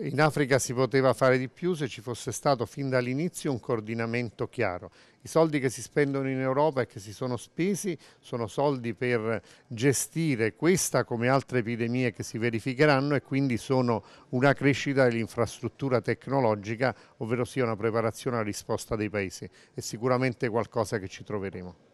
In Africa si poteva fare di più se ci fosse stato fin dall'inizio un coordinamento chiaro. I soldi che si spendono in Europa e che si sono spesi sono soldi per gestire questa come altre epidemie che si verificheranno e quindi sono una crescita dell'infrastruttura tecnologica, ovvero sia una preparazione alla risposta dei paesi. È sicuramente qualcosa che ci troveremo.